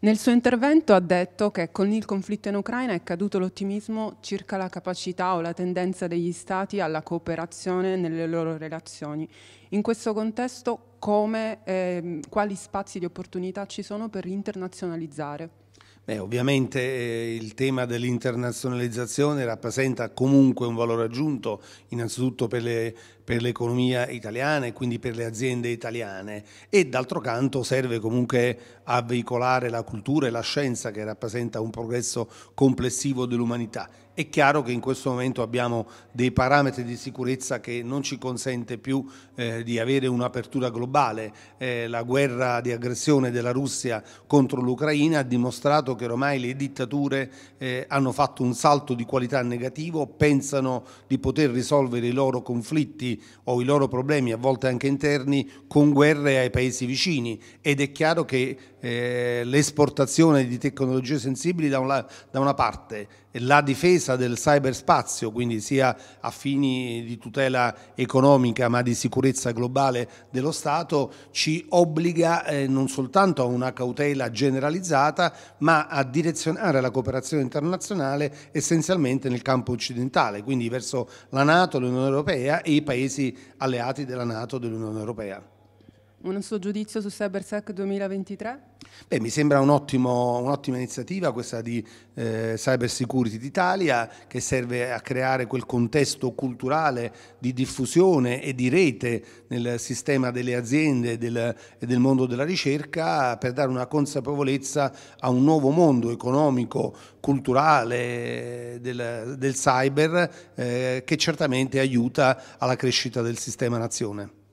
Nel suo intervento ha detto che con il conflitto in Ucraina è caduto l'ottimismo circa la capacità o la tendenza degli Stati alla cooperazione nelle loro relazioni. In questo contesto come, eh, quali spazi di opportunità ci sono per internazionalizzare? Beh, ovviamente eh, il tema dell'internazionalizzazione rappresenta comunque un valore aggiunto, innanzitutto per le per l'economia italiana e quindi per le aziende italiane e d'altro canto serve comunque a veicolare la cultura e la scienza che rappresenta un progresso complessivo dell'umanità. È chiaro che in questo momento abbiamo dei parametri di sicurezza che non ci consente più eh, di avere un'apertura globale. Eh, la guerra di aggressione della Russia contro l'Ucraina ha dimostrato che ormai le dittature eh, hanno fatto un salto di qualità negativo, pensano di poter risolvere i loro conflitti o i loro problemi, a volte anche interni, con guerre ai paesi vicini ed è chiaro che eh, l'esportazione di tecnologie sensibili da, un da una parte la difesa del cyberspazio, quindi sia a fini di tutela economica ma di sicurezza globale dello Stato, ci obbliga eh, non soltanto a una cautela generalizzata ma a direzionare la cooperazione internazionale essenzialmente nel campo occidentale, quindi verso la Nato, l'Unione Europea e i paesi Paesi alleati della Nato e dell'Unione Europea un suo giudizio su CyberSec 2023? Beh, mi sembra un'ottima iniziativa questa di eh, Cyber Security d'Italia che serve a creare quel contesto culturale di diffusione e di rete nel sistema delle aziende e del, e del mondo della ricerca per dare una consapevolezza a un nuovo mondo economico, culturale del, del cyber eh, che certamente aiuta alla crescita del sistema nazione.